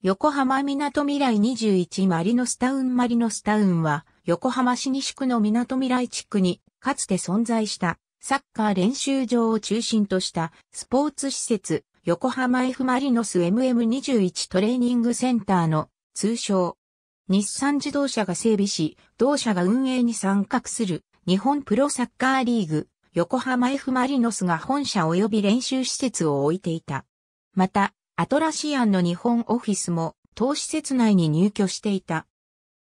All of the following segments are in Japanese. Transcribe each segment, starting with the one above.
横浜港未来21マリノスタウンマリノスタウンは、横浜市西区の港未来地区に、かつて存在した、サッカー練習場を中心とした、スポーツ施設、横浜 F マリノス MM21 トレーニングセンターの、通称、日産自動車が整備し、同社が運営に参画する、日本プロサッカーリーグ、横浜 F マリノスが本社及び練習施設を置いていた。また、アトラシアンの日本オフィスも当施設内に入居していた。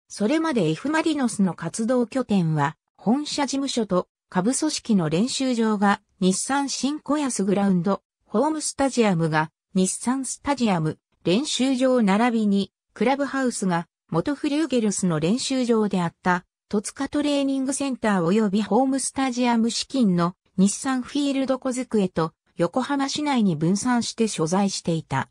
それまで F マリノスの活動拠点は本社事務所と下部組織の練習場が日産新小安グラウンド、ホームスタジアムが日産スタジアム練習場並びにクラブハウスが元フリューゲルスの練習場であった戸塚トレーニングセンター及びホームスタジアム資金の日産フィールド小机と横浜市内に分散して所在していた。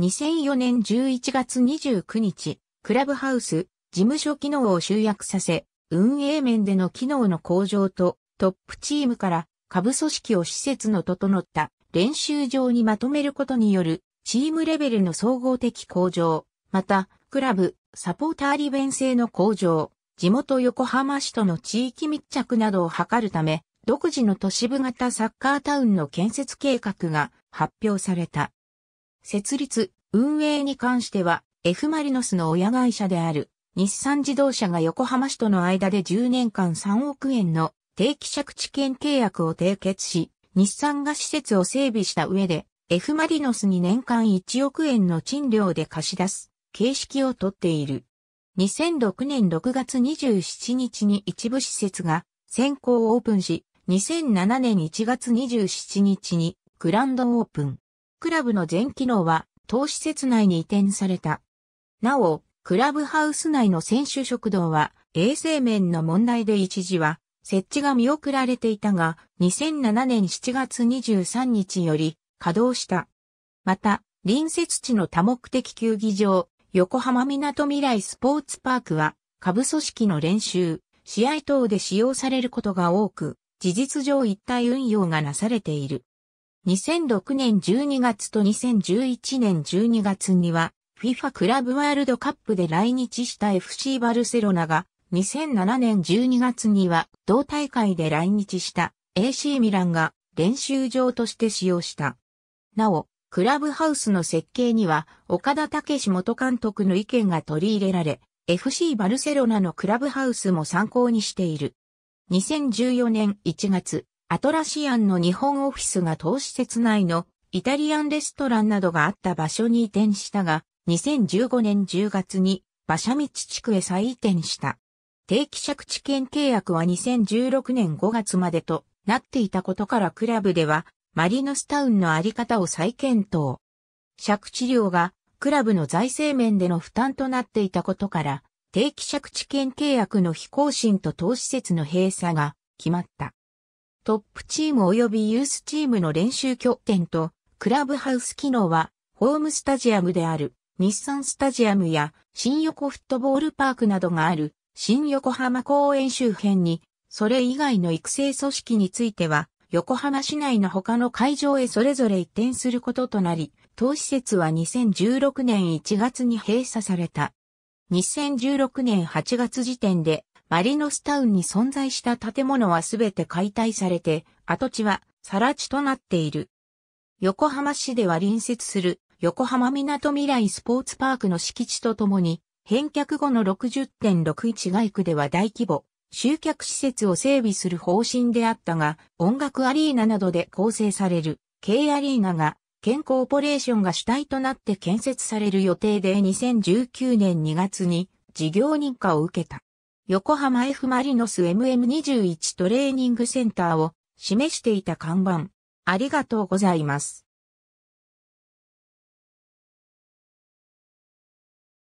2004年11月29日、クラブハウス、事務所機能を集約させ、運営面での機能の向上と、トップチームから下部組織を施設の整った練習場にまとめることによるチームレベルの総合的向上、また、クラブ、サポーター利便性の向上、地元横浜市との地域密着などを図るため、独自の都市部型サッカータウンの建設計画が発表された。設立、運営に関しては F マリノスの親会社である日産自動車が横浜市との間で10年間3億円の定期借地権契約を締結し、日産が施設を整備した上で F マリノスに年間1億円の賃料で貸し出す形式をとっている。2006年6月27日に一部施設が先行オープンし、2007年1月27日にグランドオープン。クラブの全機能は投施設内に移転された。なお、クラブハウス内の選手食堂は衛生面の問題で一時は設置が見送られていたが2007年7月23日より稼働した。また、隣接地の多目的球技場、横浜港未来スポーツパークは、下部組織の練習、試合等で使用されることが多く、事実上一体運用がなされている。2006年12月と2011年12月には、FIFA クラブワールドカップで来日した FC バルセロナが、2007年12月には同大会で来日した AC ミランが練習場として使用した。なお、クラブハウスの設計には岡田武史元監督の意見が取り入れられ、FC バルセロナのクラブハウスも参考にしている。2014年1月、アトラシアンの日本オフィスが資施設内のイタリアンレストランなどがあった場所に移転したが、2015年10月に馬車道地区へ再移転した。定期借地権契約は2016年5月までとなっていたことからクラブではマリノスタウンのあり方を再検討。借地料がクラブの財政面での負担となっていたことから定期借地権契約の非更新と投施設の閉鎖が決まった。トップチーム及びユースチームの練習拠点とクラブハウス機能はホームスタジアムである日産スタジアムや新横フットボールパークなどがある新横浜公園周辺にそれ以外の育成組織については横浜市内の他の会場へそれぞれ移転することとなり当施設は2016年1月に閉鎖された。2016年8月時点で、マリノスタウンに存在した建物はすべて解体されて、跡地は、更地となっている。横浜市では隣接する、横浜港未来スポーツパークの敷地とともに、返却後の60.61街区では大規模、集客施設を整備する方針であったが、音楽アリーナなどで構成される、K アリーナが健康ーポレーションが主体となって建設される予定で2019年2月に事業認可を受けた。横浜 F マリノス MM21 トレーニングセンターを示していた看板。ありがとうございます。